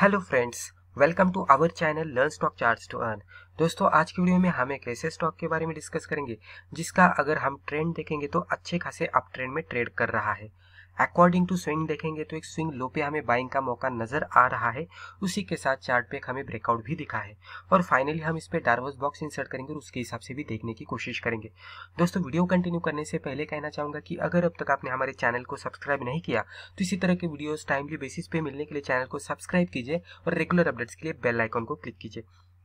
hello friends welcome to our channel learn stock charts to earn दोस्तों आज की video में हम एक ऐसे स्टॉक के बारे में डिस्कस करेंगे जिसका अगर हम ट्रेंड देखेंगे तो अच्छे खासे अप ट्रेंड में ट्रेड कर रहा है अकॉर्डिंग टू स्विंग देखेंगे तो एक स्विंग लो पे हमें बाइंग का मौका नजर आ रहा है उसी के साथ चार्ट पे हमें ब्रेकआउट भी दिखा है और फाइनली हम इस पर डार्वस बॉक्स इंसर्ट करेंगे और उसके हिसाब से भी देखने की कोशिश करेंगे दोस्तों वीडियो कंटिन्यू करने से पहले कहना चाहूंगा कि अगर अब तक आपने हमारे चैनल को सब्सक्राइब नहीं किया तो इसी तरह के वीडियोज टाइमली बेसिस पे मिलने के लिए चैनल को सब्सक्राइब कीजिए और रेगुलर अपडेट्स के लिए बेल आइकॉन को क्लिक कीजिए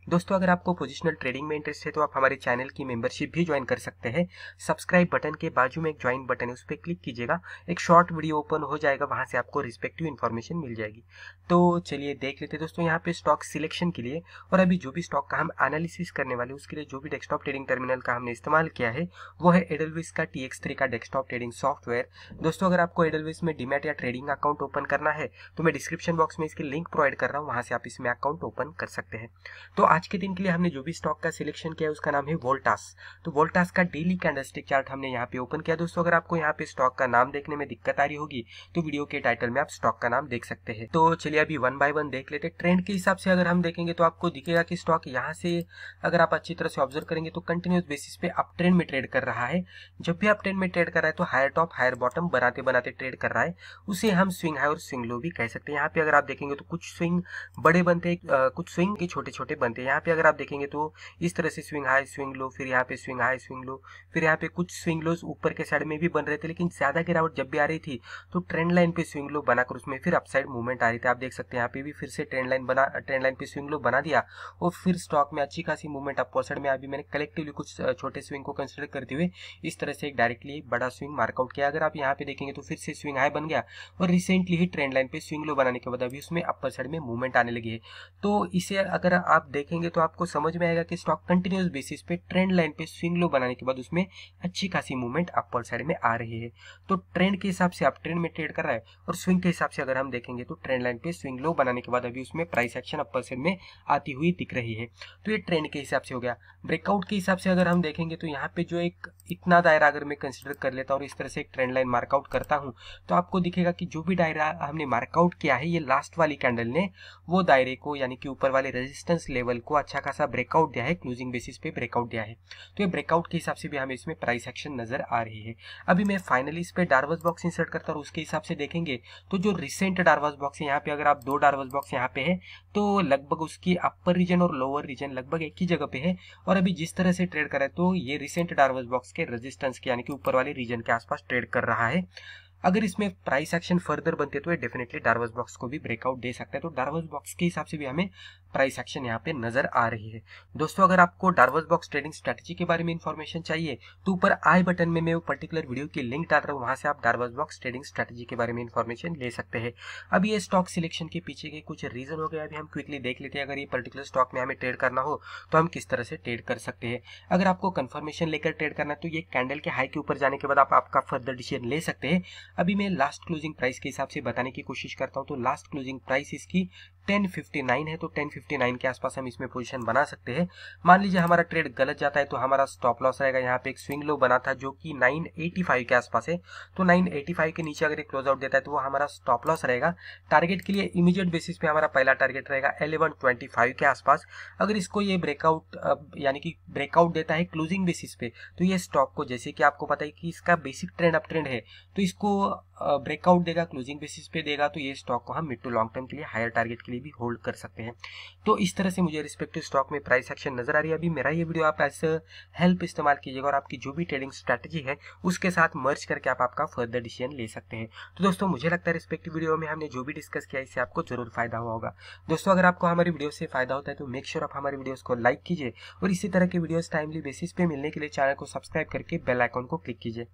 दोस्तों अगर आपको पोजिशनल ट्रेडिंग में इंटरेस्ट है तो आप हमारे चैनल की मेंबरशिप भी ज्वाइन कर सकते हैं सब्सक्राइब बटन के बाजू में एक ज्वाइन बटन है उस पर क्लिक कीजिएगा एक शॉर्ट वीडियो ओपन हो जाएगा वहां से आपको रिस्पेक्टिव इन्फॉर्मेशन मिल जाएगी तो चलिए देख लेते हैं दोस्तों यहाँ पे स्टॉक सिलेक्शन के लिए और अभी जो भी स्टॉक का हम एनालिसिस करने वाले उसके लिए जो भी डेस्कटॉप ट्रेडिंग टर्मिनल का हमने इस्तेमाल किया है वो है एडलविस का टी का डेस्कटॉप ट्रेडिंग सॉफ्टवेयर दोस्तों अगर आपको एडलविस में डीमेट या ट्रेडिंग अकाउंट ओपन करना है तो मैं डिस्क्रिप्शन बॉक्स में इसकी लिंक प्रोवाइड कर रहा हूँ वहां से आप इसमें अकाउंट ओपन कर सकते हैं तो आज के दिन के लिए हमने जो भी स्टॉक का सिलेक्शन किया है उसका नाम है वोल्टास तो वोल्टास का डेली कैंडलस्टिक चार्ट हमने यहाँ पे ओपन किया दोस्तों अगर आपको यहाँ पे स्टॉक का नाम देखने में दिक्कत आ रही होगी तो वीडियो के टाइटल में आप स्टॉक का नाम देख सकते हैं तो चलिए अभी वन बाय वन देख लेते ट्रेंड के हिसाब से अगर हम देखेंगे तो आपको दिखेगा कि स्टॉक यहाँ से अगर आप अच्छी तरह से ऑब्जर्व करेंगे तो कंटिन्यूस बेसिस पे अप ट्रेंड में ट्रेड कर रहा है जब भी आप ट्रेंड में ट्रेड कर रहा है तो हायर टॉप हायर बॉटम बनाते बनाते ट्रेड कर रहा है उसे हम स्विंग हाई और स्विंग लो भी कह सकते हैं यहाँ पे अगर आप देखेंगे तो कुछ स्विंग बड़े बनते कुछ स्विंग के छोटे छोटे बनते है यहाँ पे अगर आप देखेंगे तो इस तरह से स्विंग हाई स्विंग लो फिर यहाँ पे स्विंग हाई स्विंग लो फिर यहाँ पे कुछ स्विंग लोज ऊपर के साइड में भी बन रहे थे लेकिन ज्यादा गिरावट जब भी आ रही थी तो ट्रेंड लाइन पे स्विंग लो बनाकर उसमें फिर अपसाइड मूवमेंट आ रही थी आप देख सकते हैं यहाँ पे भी फिर से ट्रेंड लाइन बना ट्रेंड लाइन पे स्विंग लो बना दिया और फिर स्टॉक में अच्छी खासी मूवमेंट अपर साइड में अभी मैंने कलेक्टिवली कुछ छोटे स्विंग को कंसिडर करते हुए इस तरह से एक डायरेक्टली बड़ा स्विंग मार्कआउट किया अगर आप यहाँ पे देखेंगे तो फिर से स्विंग हाई बन गया और रिसेंटली ही ट्रेंड लाइन पे स्विंग लो बनाने के बाद अभी उसमें अपर साइड में मूवमेंट आने लगी है तो इसे अगर आप देखें देखेंगे तो आपको समझ में आएगा कि स्टॉक कंटिन्यूस बेसिस पे ट्रेंड लाइन पे स्विंग लो बनाने के बाद उसमें अच्छी खासी मूवमेंट अपर साइड में आ रही है तो ट्रेंड के हिसाब से आप ट्रेंड में ट्रेड कर रहा है और स्विंग के हिसाब से अगर हम देखेंगे तो ट्रेंड लाइन पे स्विंग लो बनाने के बाद अभी उसमें प्राइस एक्शन अपर साइड में आती हुई दिख रही है तो ये ट्रेंड के हिसाब से हो गया ब्रेकआउट के हिसाब से अगर हम देखेंगे तो यहाँ पे जो एक इतना दायरा अगर मैं कंसिडर कर लेता हूँ और इस तरह से एक ट्रेंड लाइन मार्कआउट करता हूँ तो आपको दिखेगा कि जो भी दायरा हमने मार्कआउट किया है ये लास्ट वाली कैंडल ने वो दायरे को यानी कि ऊपर वाले रेजिस्टेंस लेवल को अच्छा खासा ब्रेकआउट दिया है क्लोजिंग बेसिस पे ब्रेकआउट दिया है तो ये ब्रेकआउट के हिसाब से भी हमें इसमें प्राइस एक्शन नजर आ रही है अभी मैं फाइनली इस पर डार्वस बॉक्स इंसर्ट करता हूँ उसके हिसाब से देखेंगे तो जो रिसेंट डार्वस बॉक्स है यहाँ पे अगर आप दो डार्वस बॉक्स यहाँ पे है तो लगभग उसकी अपर रीजन और लोअर रीजन लगभग एक ही जगह पे है और अभी जिस तरह से ट्रेड करा है तो ये रिसेंट डार्वस बॉक्स के रेजिस्टेंस के यानी कि ऊपर वाले रीजन के आसपास ट्रेड कर रहा है अगर इसमें प्राइस एक्शन फर्दर बनते तो ये डेफिनेटली डार्वस बॉक्स को भी ब्रेकआउट दे सकता है तो डार्वस बॉक्स के हिसाब से भी हमें प्राइस एक्शन यहाँ पे नजर आ रही है दोस्तों अगर आपको डार्वस बॉक्स ट्रेडिंग स्ट्रेटेजी के बारे में इन्फॉर्मेशन चाहिए तो ऊपर आई बटन में मैं वो पर्टिकुलर वीडियो की लिंक डाल रहा हूँ वहां से आप डार्वस बॉक्स ट्रेडिंग स्ट्रेटेजी के बारे में इन्फॉर्मेशन ले सकते हैं अब ये स्टॉक सिलेक्शन के पीछे के कुछ रीजन हो गए अभी हम क्विकली देख लेते हैं अगर ये पर्टिकुलर स्टॉक में हमें ट्रेड करना हो तो हम किस तरह से ट्रेड कर सकते हैं अगर आपको कन्फर्मेशन लेकर ट्रेड करना तो ये कैंडल के हाई के ऊपर जाने के बाद आप आपका फर्दर डिसीजन ले सकते हैं अभी मैं लास्ट क्लोजिंग प्राइस के हिसाब से बताने की कोशिश करता हूँ तो लास्ट क्लोजिंग प्राइस इसकी 1059 है तो 1059 के आसपास हम इसमें पोजीशन बना सकते हैं मान लीजिए हमारा ट्रेड गलत जाता है तो हमारा स्टॉप लॉस रहेगा यहाँ पे एक स्विंग लो बना था जो कि 985 के आसपास है तो 985 के नीचे अगर एक क्लोज आउट देता है तो वो हमारा स्टॉप लॉस रहेगा टारगेट के लिए इमीडिएट बेसिस पे हमारा पहला टारगेट रहेगा एलेवन के आसपास अगर इसको ये ब्रेकआउट यानी कि ब्रेकआउट देता है क्लोजिंग बेसिस पे तो ये स्टॉक को जैसे कि आपको पता है कि इसका बेसिक ट्रेंड अप ट्रेंड है तो इसको ब्रेकआउट देगा क्लोजिंग बेसिस पे देगा तो ये स्टॉक को हम मिड टू लॉन्ग टर्म के लिए हायर टारगेट के लिए भी होल्ड कर सकते हैं तो इस तरह से मुझे रिस्पेक्टिव स्टॉक में प्राइस एक्शन नजर आ रही है अभी मेरा ये वीडियो आप ऐसे हेल्प इस्तेमाल कीजिएगा और आपकी जो भी ट्रेडिंग स्ट्रैटेजी है उसके साथ मर्ज करके आप आपका फर्दर डिसीजन ले सकते हैं तो दोस्तों मुझे लगता है रिस्पेक्टिव वीडियो में हमने जो भी डिस्कस किया इससे आपको जरूर फायदा हुआ होगा दोस्तों अगर आपको हमारी वीडियो से फायदा होता है तो मेक श्योर आप हमारे वीडियोज को लाइक कीजिए और इसी तरह के वीडियोज टाइमली बेसिस पे मिलने के लिए चैनल को सब्सक्राइब करके बेल आइकॉन को क्लिक कीजिए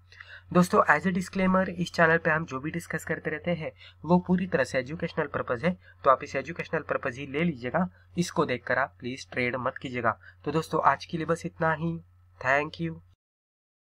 दोस्तों एज ए डिस्क्लेमर इस चैनल पर हम जो भी डिस्कस करते रहते हैं वो पूरी तरह से एजुकेशनल पर्पज़ है तो आप इसे एजुकेशनल पर्पज़ ही ले लीजिएगा इसको देखकर आप प्लीज़ ट्रेड मत कीजिएगा तो दोस्तों आज के लिए बस इतना ही थैंक यू